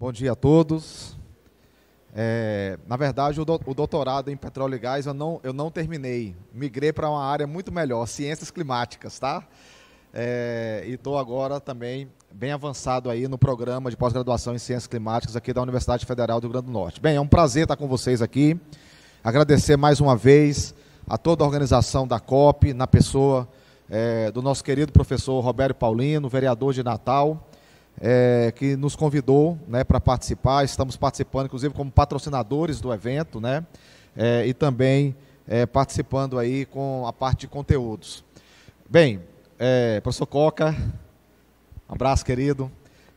Bom dia a todos. É, na verdade, o, do, o, doutorado em petróleo e gás eu não, eu não terminei. Migrei para uma área muito melhor, ciências climáticas, tá? É, e estou agora também bem avançado aí no programa de pós-graduação em ciências climáticas aqui da Universidade Federal do Rio Grande do Norte. Bem, é um prazer estar com vocês aqui. Agradecer mais uma vez a toda a organização da COP, na pessoa é, do nosso querido professor Roberto Paulino, vereador de Natal é, que nos convidou né, para participar. Estamos participando, inclusive, como patrocinadores do evento, né? É, e também é, participando aí com a parte de conteúdos. Bem, é, professor Coca, um abraço, querido.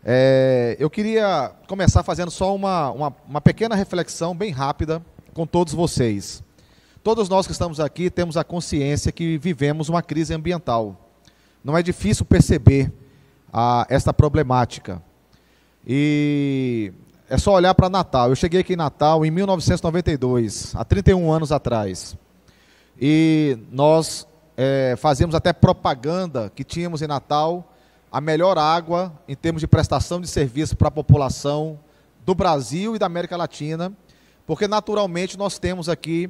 É, eu queria começar fazendo só uma, uma, uma pequena reflexão bem rápida com todos vocês. Todos nós que estamos aqui temos a consciência que vivemos uma crise ambiental. Não é difícil perceber a esta problemática. E é só olhar para Natal. Eu cheguei aqui em Natal em 1992, há 31 anos atrás. E nós é, fazíamos até propaganda que tínhamos em Natal a melhor água em termos de prestação de serviço para a população do Brasil e da América Latina, porque naturalmente nós temos aqui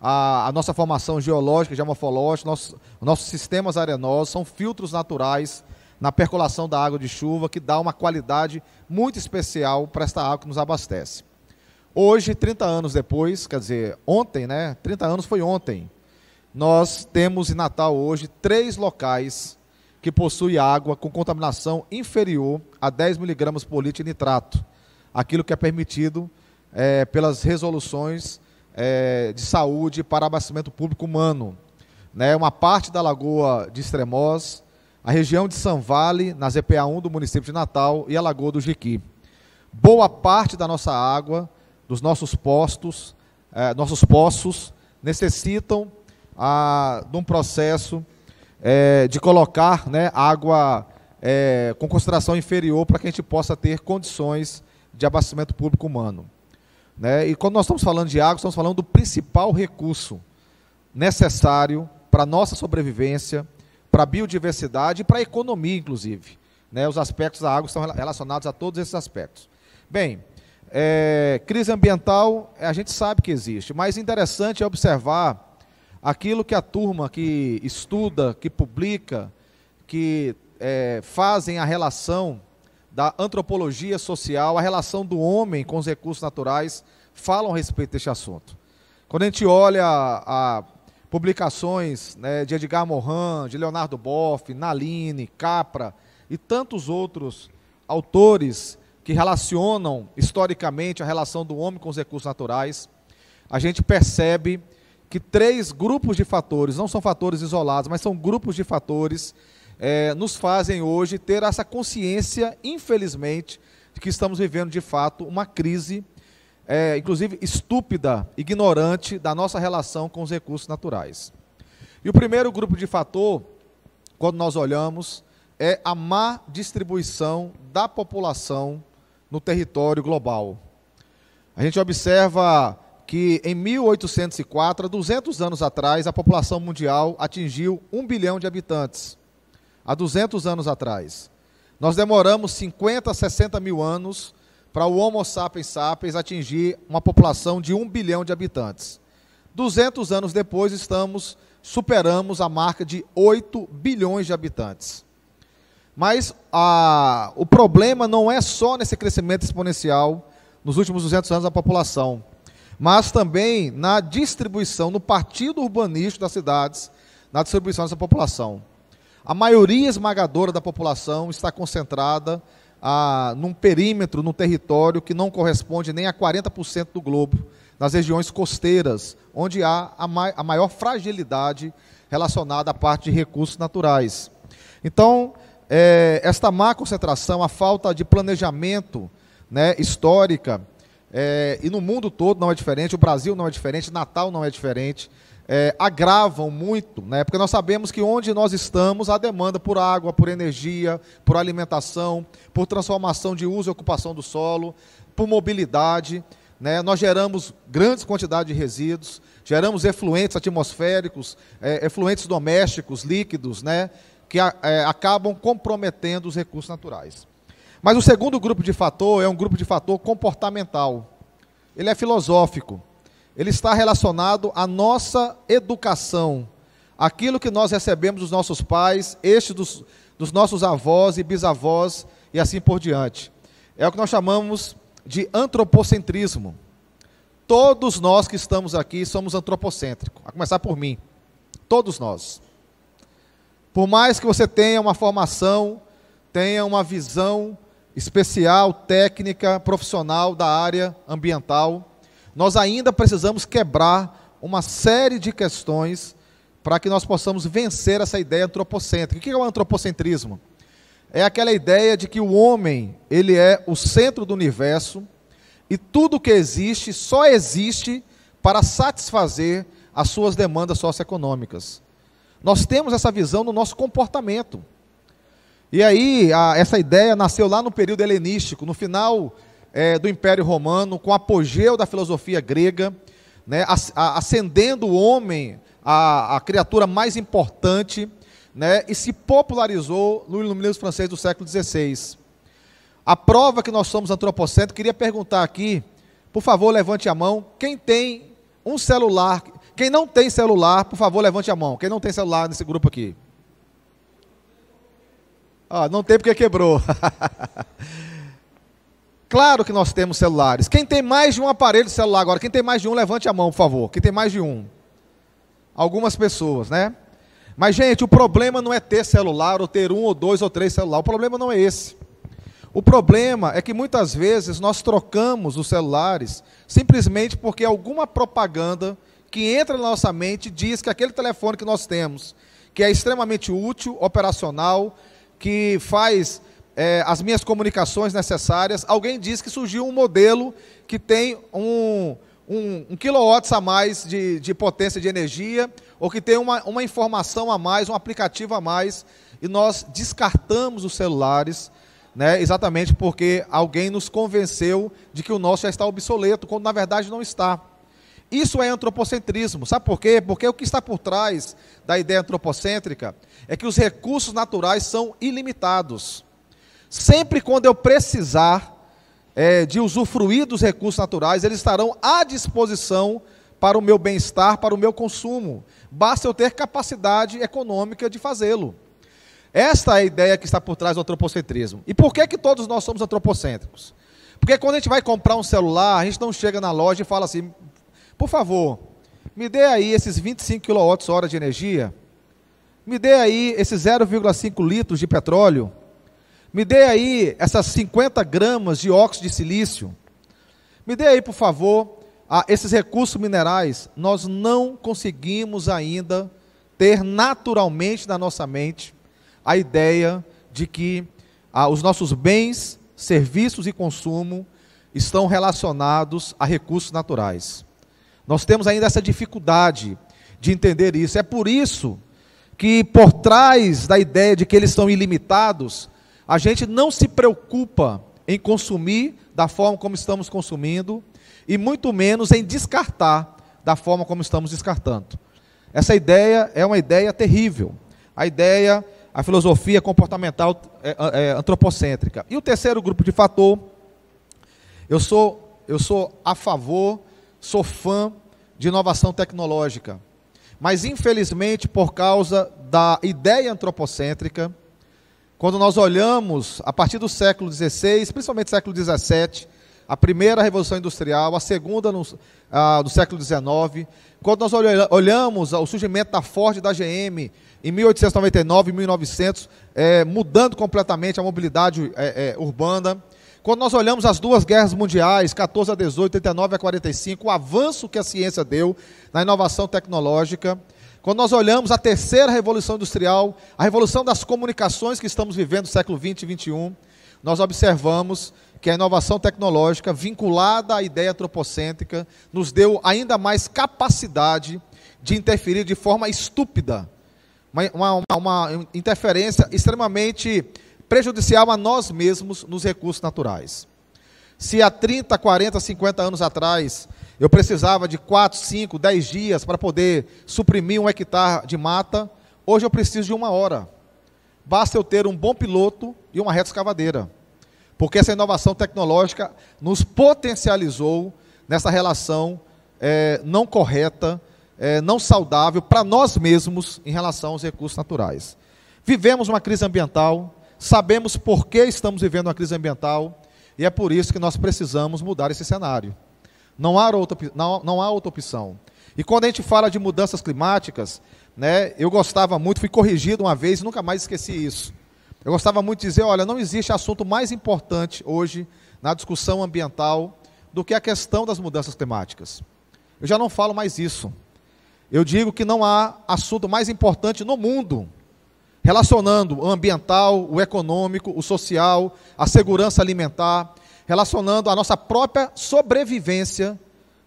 a, a nossa formação geológica, geomorfológica, nosso, nossos sistemas arenosos são filtros naturais na percolação da água de chuva, que dá uma qualidade muito especial para esta água que nos abastece. Hoje, 30 anos depois, quer dizer, ontem, né? 30 anos foi ontem. Nós temos em Natal hoje três locais que possuem água com contaminação inferior a 10 miligramas por litro de nitrato, aquilo que é permitido é, pelas resoluções é, de saúde para abastecimento público humano. Né? Uma parte da lagoa de Extremoz, a região de Vale na ZPA 1 do município de Natal e a Lagoa do Jequi. Boa parte da nossa água, dos nossos postos, eh, nossos poços, necessitam ah, de um processo eh, de colocar né, água eh, com concentração inferior para que a gente possa ter condições de abastecimento público humano. Né? E quando nós estamos falando de água, estamos falando do principal recurso necessário para a nossa sobrevivência, para a biodiversidade e para a economia, inclusive. Né? Os aspectos da água estão relacionados a todos esses aspectos. Bem, é, crise ambiental é, a gente sabe que existe, mas interessante é observar aquilo que a turma que estuda, que publica, que é, fazem a relação da antropologia social, a relação do homem com os recursos naturais, falam a respeito deste assunto. Quando a gente olha a, a publicações né, de Edgar Morin, de Leonardo Boff, Naline, Capra e tantos outros autores que relacionam historicamente a relação do homem com os recursos naturais, a gente percebe que três grupos de fatores, não são fatores isolados, mas são grupos de fatores, é, nos fazem hoje ter essa consciência, infelizmente, de que estamos vivendo de fato uma crise é, inclusive estúpida, ignorante da nossa relação com os recursos naturais. E o primeiro grupo de fator, quando nós olhamos, é a má distribuição da população no território global. A gente observa que em 1804, 200 anos atrás, a população mundial atingiu 1 bilhão de habitantes. Há 200 anos atrás. Nós demoramos 50, 60 mil anos para o Homo sapiens sapiens atingir uma população de 1 bilhão de habitantes. 200 anos depois, estamos superamos a marca de 8 bilhões de habitantes. Mas a, o problema não é só nesse crescimento exponencial nos últimos 200 anos da população, mas também na distribuição, no partido urbanístico das cidades, na distribuição dessa população. A maioria esmagadora da população está concentrada a, num perímetro, num território que não corresponde nem a 40% do globo, nas regiões costeiras, onde há a, ma a maior fragilidade relacionada à parte de recursos naturais. Então, é, esta má concentração, a falta de planejamento né, histórica, é, e no mundo todo não é diferente, o Brasil não é diferente, Natal não é diferente, é, agravam muito, né? porque nós sabemos que onde nós estamos há demanda por água, por energia, por alimentação, por transformação de uso e ocupação do solo, por mobilidade. Né? Nós geramos grandes quantidades de resíduos, geramos efluentes atmosféricos, é, efluentes domésticos, líquidos, né? que a, é, acabam comprometendo os recursos naturais. Mas o segundo grupo de fator é um grupo de fator comportamental. Ele é filosófico ele está relacionado à nossa educação, aquilo que nós recebemos dos nossos pais, este dos, dos nossos avós e bisavós e assim por diante. É o que nós chamamos de antropocentrismo. Todos nós que estamos aqui somos antropocêntricos, a começar por mim. Todos nós. Por mais que você tenha uma formação, tenha uma visão especial, técnica, profissional da área ambiental, nós ainda precisamos quebrar uma série de questões para que nós possamos vencer essa ideia antropocêntrica. O que é o antropocentrismo? É aquela ideia de que o homem, ele é o centro do universo e tudo que existe só existe para satisfazer as suas demandas socioeconômicas. Nós temos essa visão no nosso comportamento. E aí, a, essa ideia nasceu lá no período helenístico, no final é, do Império Romano, com o apogeu da filosofia grega, né, ascendendo o homem a, a criatura mais importante, né, e se popularizou no iluminismo francês do século XVI. A prova que nós somos antropocêntricos, queria perguntar aqui, por favor, levante a mão, quem tem um celular, quem não tem celular, por favor, levante a mão, quem não tem celular nesse grupo aqui. Ah, não tem porque quebrou. Claro que nós temos celulares. Quem tem mais de um aparelho celular agora? Quem tem mais de um, levante a mão, por favor. Quem tem mais de um? Algumas pessoas, né? Mas, gente, o problema não é ter celular, ou ter um, ou dois, ou três celulares. O problema não é esse. O problema é que muitas vezes nós trocamos os celulares simplesmente porque alguma propaganda que entra na nossa mente diz que aquele telefone que nós temos, que é extremamente útil, operacional, que faz é, as minhas comunicações necessárias. Alguém disse que surgiu um modelo que tem um, um, um quilowatts a mais de, de potência de energia, ou que tem uma, uma informação a mais, um aplicativo a mais, e nós descartamos os celulares. Né, exatamente porque alguém nos convenceu de que o nosso já está obsoleto, quando na verdade não está. Isso é antropocentrismo. Sabe por quê? Porque o que está por trás da ideia antropocêntrica é que os recursos naturais são ilimitados. Sempre quando eu precisar é, de usufruir dos recursos naturais, eles estarão à disposição para o meu bem-estar, para o meu consumo. Basta eu ter capacidade econômica de fazê-lo. Esta é a ideia que está por trás do antropocentrismo. E por que, que todos nós somos antropocêntricos? Porque quando a gente vai comprar um celular, a gente não chega na loja e fala assim: por favor, me dê aí esses 25 kWh de energia, me dê aí esses 0,5 litros de petróleo, me dê aí essas 50 gramas de óxido de silício. Me dê aí, por favor, esses recursos minerais. Nós não conseguimos ainda ter naturalmente na nossa mente a ideia de que ah, os nossos bens, serviços e consumo estão relacionados a recursos naturais. Nós temos ainda essa dificuldade de entender isso. É por isso que, por trás da ideia de que eles são ilimitados, a gente não se preocupa em consumir da forma como estamos consumindo e muito menos em descartar da forma como estamos descartando. Essa ideia é uma ideia terrível. A ideia, a filosofia comportamental é, é, é antropocêntrica. E o terceiro grupo de fator, eu sou, eu sou a favor, sou fã de inovação tecnológica. Mas, infelizmente, por causa da ideia antropocêntrica, quando nós olhamos a partir do século XVI, principalmente século XVII, a primeira Revolução Industrial, a segunda no, ah, do século XIX, quando nós olhamos o surgimento da Ford e da GM em 1899 e 1900, é, mudando completamente a mobilidade é, é, urbana, quando nós olhamos as duas guerras mundiais, 14 a 18, 39 a 45, o avanço que a ciência deu na inovação tecnológica, quando nós olhamos a terceira revolução industrial, a revolução das comunicações que estamos vivendo no século 20 e 21, nós observamos que a inovação tecnológica, vinculada à ideia antropocêntrica, nos deu ainda mais capacidade de interferir de forma estúpida, uma, uma, uma interferência extremamente prejudicial a nós mesmos nos recursos naturais. Se há 30, 40, 50 anos atrás eu precisava de 4, 5, 10 dias para poder suprimir um hectare de mata. Hoje eu preciso de uma hora. Basta eu ter um bom piloto e uma reta escavadeira. Porque essa inovação tecnológica nos potencializou nessa relação é, não correta, é, não saudável para nós mesmos em relação aos recursos naturais. Vivemos uma crise ambiental, sabemos por que estamos vivendo uma crise ambiental, e é por isso que nós precisamos mudar esse cenário. Não há outra, não, não há outra opção. E quando a gente fala de mudanças climáticas, né, eu gostava muito, fui corrigido uma vez, nunca mais esqueci isso. Eu gostava muito de dizer, olha, não existe assunto mais importante hoje na discussão ambiental do que a questão das mudanças climáticas. Eu já não falo mais isso. Eu digo que não há assunto mais importante no mundo relacionando o ambiental, o econômico, o social, a segurança alimentar, relacionando a nossa própria sobrevivência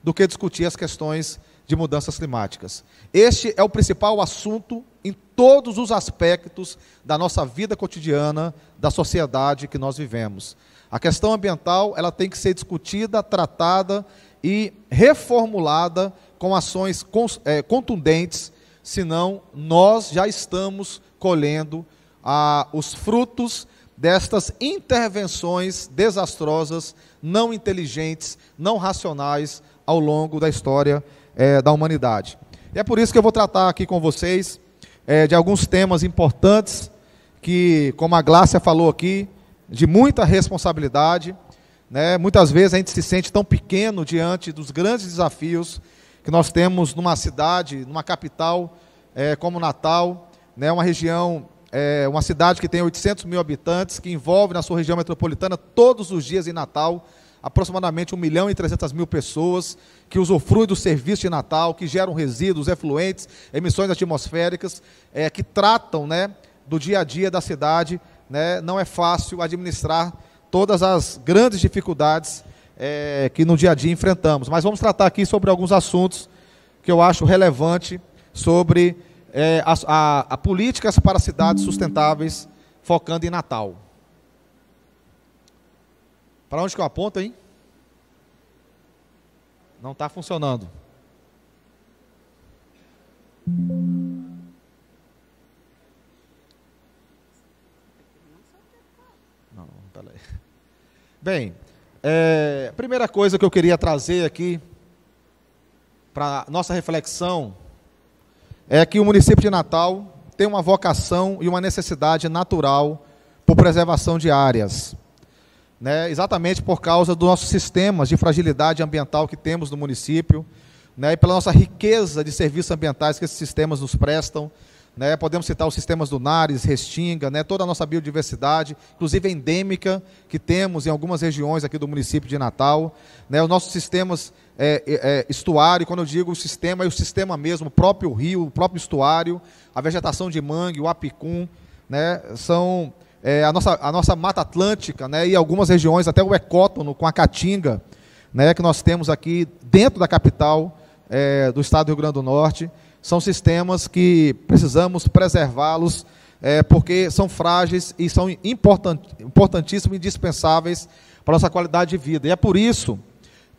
do que discutir as questões de mudanças climáticas. Este é o principal assunto em todos os aspectos da nossa vida cotidiana, da sociedade que nós vivemos. A questão ambiental, ela tem que ser discutida, tratada e reformulada com ações é, contundentes, senão nós já estamos colhendo ah, os frutos destas intervenções desastrosas, não inteligentes, não racionais ao longo da história é, da humanidade. E é por isso que eu vou tratar aqui com vocês é, de alguns temas importantes que, como a Glácia falou aqui, de muita responsabilidade. Né? Muitas vezes a gente se sente tão pequeno diante dos grandes desafios que nós temos numa cidade, numa capital é, como Natal, né? uma região é uma cidade que tem 800 mil habitantes, que envolve na sua região metropolitana todos os dias em Natal aproximadamente 1 milhão e 300 mil pessoas que usufruem do serviço de Natal, que geram resíduos, efluentes, emissões atmosféricas, é, que tratam né, do dia a dia da cidade. Né, não é fácil administrar todas as grandes dificuldades é, que no dia a dia enfrentamos. Mas vamos tratar aqui sobre alguns assuntos que eu acho relevante sobre é, a, a, a políticas para cidades sustentáveis, focando em Natal. Para onde que eu aponto, hein? Não está funcionando. Não, peraí. Bem, é, a primeira coisa que eu queria trazer aqui para nossa reflexão é que o município de Natal tem uma vocação e uma necessidade natural por preservação de áreas, né, exatamente por causa dos nossos sistemas de fragilidade ambiental que temos no município, né, e pela nossa riqueza de serviços ambientais que esses sistemas nos prestam, né, podemos citar os sistemas dunares, restinga, né, toda a nossa biodiversidade, inclusive endêmica, que temos em algumas regiões aqui do município de Natal, né, os nossos sistemas é, é, é, estuário, quando eu digo o sistema, é o sistema mesmo, o próprio rio, o próprio estuário, a vegetação de mangue, o apicum, né? são é, a, nossa, a nossa Mata Atlântica né? e algumas regiões, até o ecótono com a caatinga, né? que nós temos aqui dentro da capital é, do estado do Rio Grande do Norte, são sistemas que precisamos preservá-los, é, porque são frágeis e são important, importantíssimos e indispensáveis para a nossa qualidade de vida. E é por isso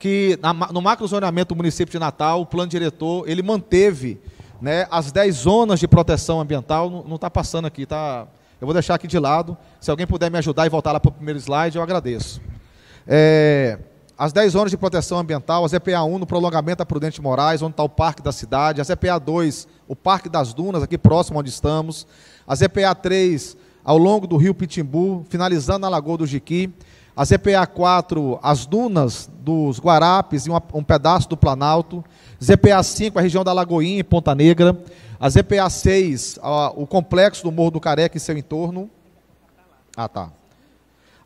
que na, no macrozoneamento do município de Natal, o plano diretor, ele manteve né, as 10 zonas de proteção ambiental, não está passando aqui, tá, eu vou deixar aqui de lado, se alguém puder me ajudar e voltar lá para o primeiro slide, eu agradeço. É, as 10 zonas de proteção ambiental, as EPA 1 no prolongamento da Prudente Moraes, onde está o Parque da Cidade, as EPA 2, o Parque das Dunas, aqui próximo onde estamos, as EPA 3 ao longo do Rio Pitimbu, finalizando na Lagoa do Jiqui, as EPA 4, as dunas dos Guarapes e um pedaço do Planalto, as EPA 5, a região da Lagoinha e Ponta Negra, as EPA 6, o complexo do Morro do Careca e seu entorno. Ah, tá.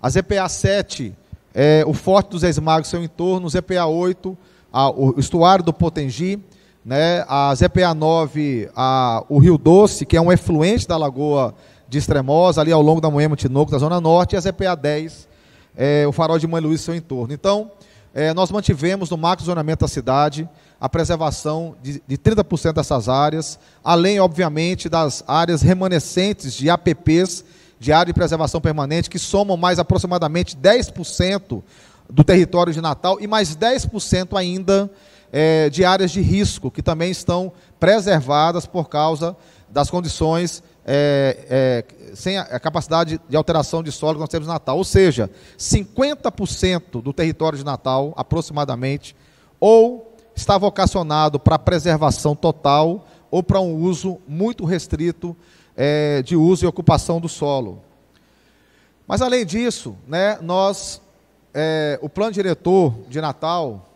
As EPA 7, é, o Forte dos Esmagos, seu entorno, os EPA 8, a, o estuário do Potengi, né, a ZPA 9, a, o Rio Doce, que é um efluente da Lagoa de Extremosa, ali ao longo da Moema Tinoco, da Zona Norte, e a ZPA 10, é, o Farol de Mãe Luiz, seu entorno. Então, é, nós mantivemos no máximo zonamento da cidade a preservação de, de 30% dessas áreas, além, obviamente, das áreas remanescentes de APPs diário de preservação permanente, que somam mais aproximadamente 10% do território de Natal e mais 10% ainda é, de áreas de risco, que também estão preservadas por causa das condições é, é, sem a, capacidade de alteração de solo que nós temos em Natal. Ou seja, 50% do território de Natal, aproximadamente, ou está vocacionado para preservação total ou para um uso muito restrito é, de uso e ocupação do solo. Mas além disso, né, nós, é, o plano diretor de Natal,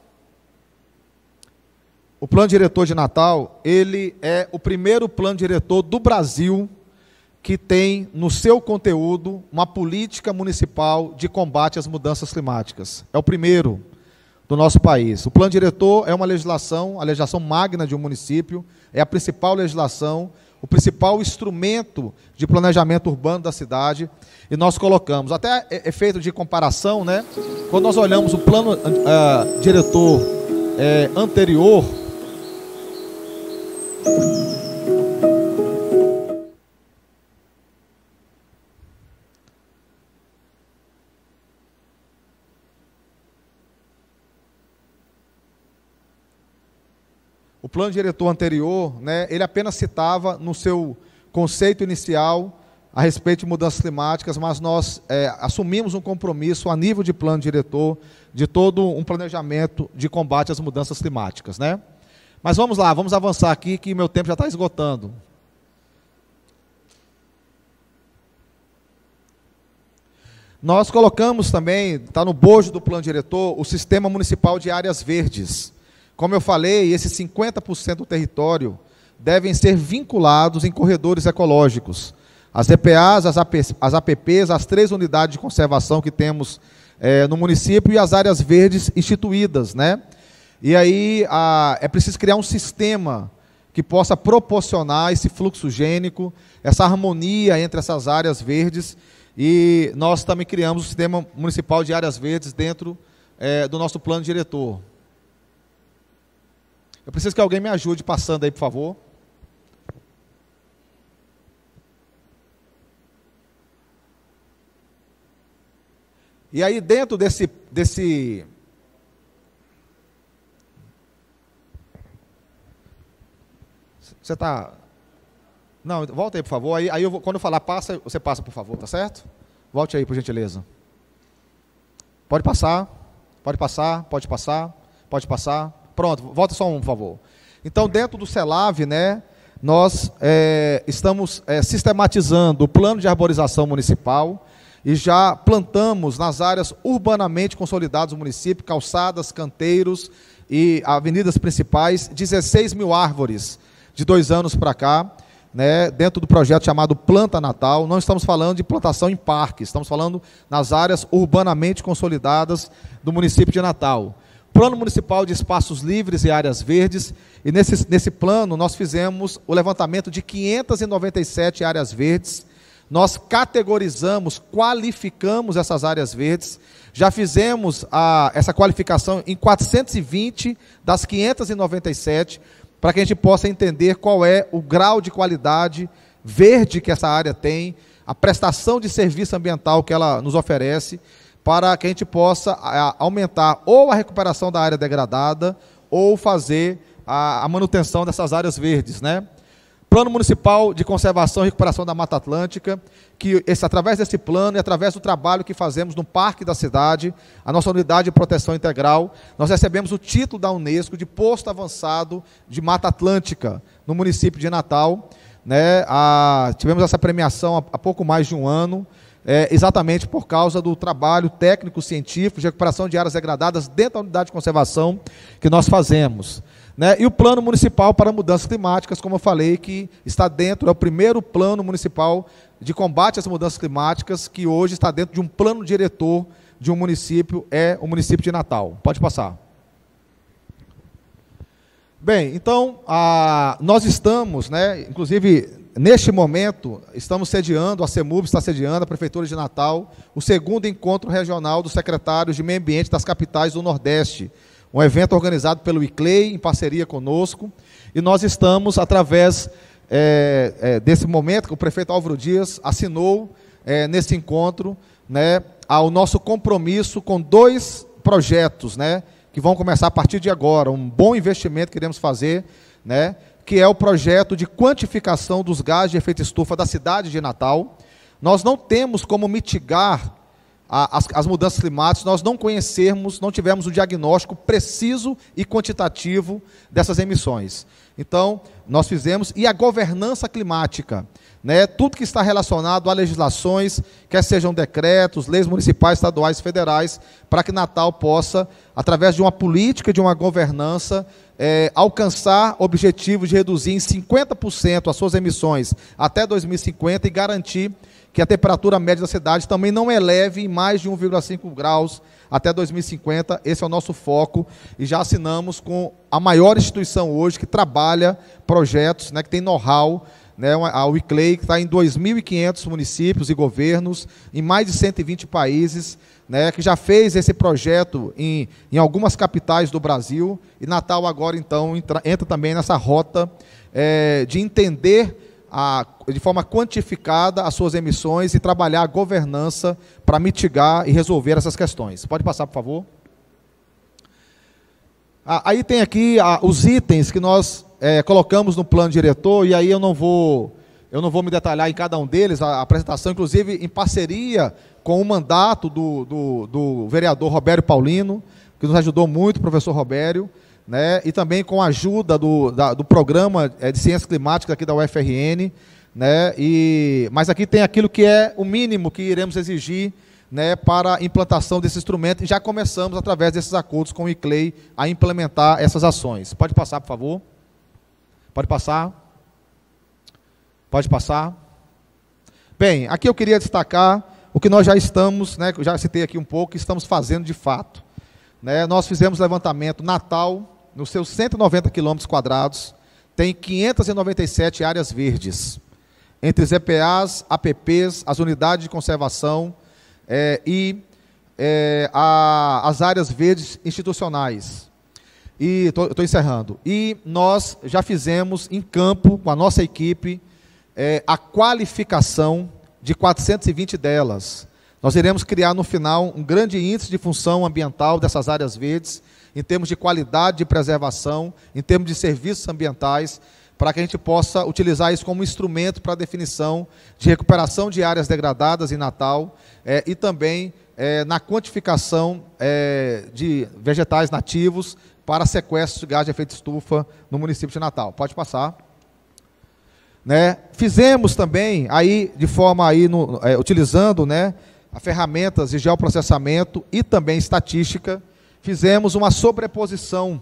o plano diretor de Natal, ele é o primeiro plano diretor do Brasil que tem no seu conteúdo uma política municipal de combate às mudanças climáticas. É o primeiro do nosso país. O plano diretor é uma legislação, a legislação magna de um município, é a principal legislação o principal instrumento de planejamento urbano da cidade, e nós colocamos, até é, efeito de comparação, né? quando nós olhamos o plano uh, diretor uh, anterior, plano diretor anterior, né, ele apenas citava no seu conceito inicial a respeito de mudanças climáticas, mas nós é, assumimos um compromisso a nível de plano diretor de todo um planejamento de combate às mudanças climáticas, né? Mas vamos lá, vamos avançar aqui que meu tempo já está esgotando. Nós colocamos também, está no bojo do plano diretor, o Sistema Municipal de Áreas Verdes. Como eu falei, esses 50% do território devem ser vinculados em corredores ecológicos. As EPAs, as, APPs, as três unidades de conservação que temos é, no município e as áreas verdes instituídas. Né? E aí a, é preciso criar um sistema que possa proporcionar esse fluxo gênico, essa harmonia entre essas áreas verdes. E nós também criamos o Sistema Municipal de Áreas Verdes dentro é, do nosso plano diretor. Eu preciso que alguém me ajude passando aí, por favor. E aí, dentro desse, desse Você está. Não, volta aí, por favor. Aí, aí eu vou, quando eu falar passa, você passa, por favor, tá certo? Volte aí, por gentileza. Pode passar, pode passar, pode passar, pode passar. Pronto, volta só um, por favor. Então, dentro do CELAV, né, nós é, estamos é, sistematizando o plano de arborização municipal e já plantamos nas áreas urbanamente consolidadas do município, calçadas, canteiros e avenidas principais, 16 mil árvores de dois anos para cá, né, dentro do projeto chamado Planta Natal. Não estamos falando de plantação em parques, estamos falando nas áreas urbanamente consolidadas do município de Natal. Plano Municipal de Espaços Livres e Áreas Verdes. E nesse, nesse plano, nós fizemos o levantamento de 597 áreas verdes. Nós categorizamos, qualificamos essas áreas verdes. Já fizemos a, essa qualificação em 420 das 597, para que a gente possa entender qual é o grau de qualidade verde que essa área tem, a prestação de serviço ambiental que ela nos oferece para que a gente possa aumentar ou a recuperação da área degradada ou fazer a, manutenção dessas áreas verdes, né? Plano Municipal de Conservação e Recuperação da Mata Atlântica, que esse, através desse plano e através do trabalho que fazemos no Parque da Cidade, a nossa unidade de proteção integral, nós recebemos o título da Unesco de Posto Avançado de Mata Atlântica, no município de Natal. Né? A, ah, tivemos essa premiação há, há pouco mais de um ano é, exatamente por causa do trabalho técnico, científico, de recuperação de áreas degradadas dentro da unidade de conservação que nós fazemos. Né? E o plano municipal para mudanças climáticas, como eu falei, que está dentro, é o primeiro plano municipal de combate às mudanças climáticas, que hoje está dentro de um plano diretor de um município, é o município de Natal. Pode passar. Bem, então, a, ah, nós estamos, né, inclusive Neste momento, estamos sediando, a CEMUB está sediando, a Prefeitura de Natal, o segundo encontro regional dos secretários de meio ambiente das capitais do Nordeste. Um evento organizado pelo ICLEI, em parceria conosco. E nós estamos, através é, é, desse momento que o prefeito Álvaro Dias assinou é, nesse encontro, né, ao nosso compromisso com dois projetos, né, que vão começar a partir de agora. Um bom investimento que iremos fazer, né, que é o projeto de quantificação dos gases de efeito estufa da cidade de Natal. Nós não temos como mitigar a, as, as, mudanças climáticas, nós não conhecermos, não tivermos o um diagnóstico preciso e quantitativo dessas emissões. Então, nós fizemos, e a governança climática, né, tudo que está relacionado a legislações, quer sejam decretos, leis municipais, estaduais, federais, para que Natal possa, através de uma política, de uma governança, é, alcançar objetivos de reduzir em 50% as suas emissões até 2050 e garantir que a temperatura média da cidade também não eleve em mais de 1,5 graus até 2050. Esse é o nosso foco e já assinamos com a maior instituição hoje que trabalha projetos, né, que tem know-how né, a Wiclay está em 2.500 municípios e governos, em mais de 120 países, né, que já fez esse projeto em, em algumas capitais do Brasil, e Natal agora, então, entra, entra também nessa rota é, de entender a, de forma quantificada as suas emissões e trabalhar a governança para mitigar e resolver essas questões. Pode passar, por favor. Ah, aí tem aqui ah, os itens que nós é, colocamos no plano diretor, e aí eu não vou. Eu não vou me detalhar em cada um deles, a apresentação, inclusive em parceria com o mandato do, do, do vereador Robério Paulino, que nos ajudou muito, professor Robério, né? e também com a ajuda do, da, do programa é, de ciências climáticas aqui da UFRN. Né? E, mas aqui tem aquilo que é o mínimo que iremos exigir né, para a implantação desse instrumento, e já começamos, através desses acordos com o ICLEI, a implementar essas ações. Pode passar, por favor. Pode passar. Pode passar. Bem, aqui eu queria destacar o que nós já estamos, né, já citei aqui um pouco, estamos fazendo de fato. Né, nós fizemos levantamento Natal, nos seus 190 quilômetros quadrados, tem 597 áreas verdes, entre ZPAs, APPs, as unidades de conservação é, e é, a, as áreas verdes institucionais. E estou encerrando. E nós já fizemos em campo, com a nossa equipe, é, a qualificação de 420 delas. Nós iremos criar no final um grande índice de função ambiental dessas áreas verdes, em termos de qualidade de preservação, em termos de serviços ambientais, para que a gente possa utilizar isso como instrumento para a definição de recuperação de áreas degradadas em Natal é, e também é, na quantificação é, de vegetais nativos para sequestro de gás de efeito estufa no município de Natal. Pode passar. Né? Fizemos também, aí, de forma aí, no, é, utilizando né, ferramentas de geoprocessamento e também estatística, fizemos uma sobreposição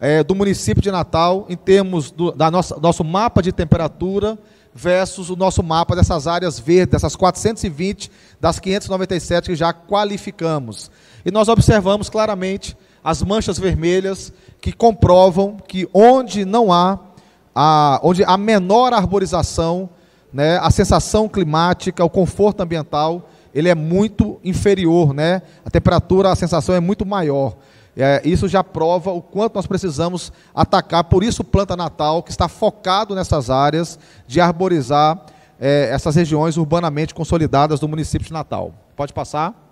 é, do município de Natal em termos do da nossa, nosso mapa de temperatura versus o nosso mapa dessas áreas verdes, dessas 420 das 597 que já qualificamos. E nós observamos claramente as manchas vermelhas que comprovam que onde não há, a, onde há menor arborização, né, a sensação climática, o conforto ambiental, ele é muito inferior, né? A temperatura, a sensação é muito maior. É, isso já prova o quanto nós precisamos atacar. Por isso, o Planta Natal, que está focado nessas áreas de arborizar é, essas regiões urbanamente consolidadas do município de Natal. Pode passar.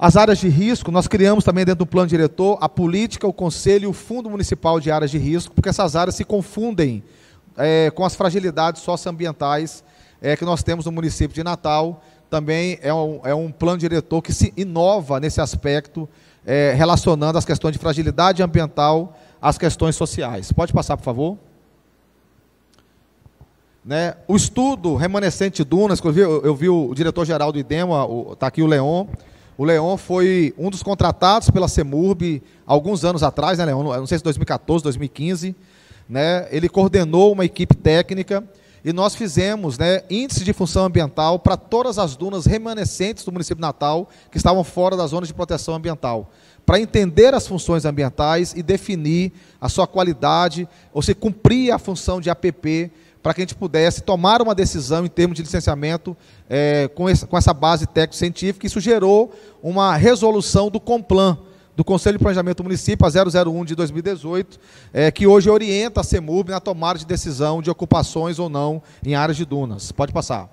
As áreas de risco, nós criamos também dentro do plano diretor a política, o conselho e o fundo municipal de áreas de risco, porque essas áreas se confundem é, com as fragilidades socioambientais é, que nós temos no município de Natal. Também é um, é um plano diretor que se inova nesse aspecto, é, relacionando as questões de fragilidade ambiental às questões sociais. Pode passar, por favor? Né? O estudo remanescente de Dunas, eu vi, eu vi o diretor-geral do IDEMA, está aqui o Leon, o Leon foi um dos contratados pela Semurb alguns anos atrás, né, Leon? Não sei se 2014, 2015. Né? Ele coordenou uma equipe técnica e nós fizemos né, índice de função ambiental para todas as dunas remanescentes do município de Natal que estavam fora das zonas de proteção ambiental, para entender as funções ambientais e definir a sua qualidade ou se cumprir a função de APP para que a gente pudesse tomar uma decisão em termos de licenciamento é, com, essa, com essa base técnico-científica. Isso gerou uma resolução do Complan, do Conselho de Planejamento do Município, a 001 de 2018, é, que hoje orienta a CEMUB na né, tomada de decisão de ocupações ou não em áreas de dunas. Pode passar.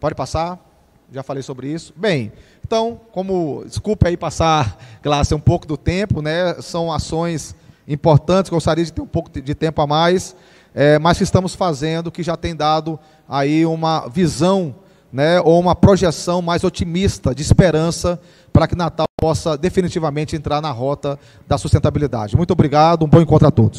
Pode passar? Já falei sobre isso. Bem, então, como, desculpe aí passar, Glácia, um pouco do tempo, né? São ações importantes, gostaria de ter um pouco de tempo a mais, é, mas que estamos fazendo, que já tem dado aí uma visão, né, ou uma projeção mais otimista, de esperança, para que Natal possa definitivamente entrar na rota da sustentabilidade. Muito obrigado, um bom encontro a todos.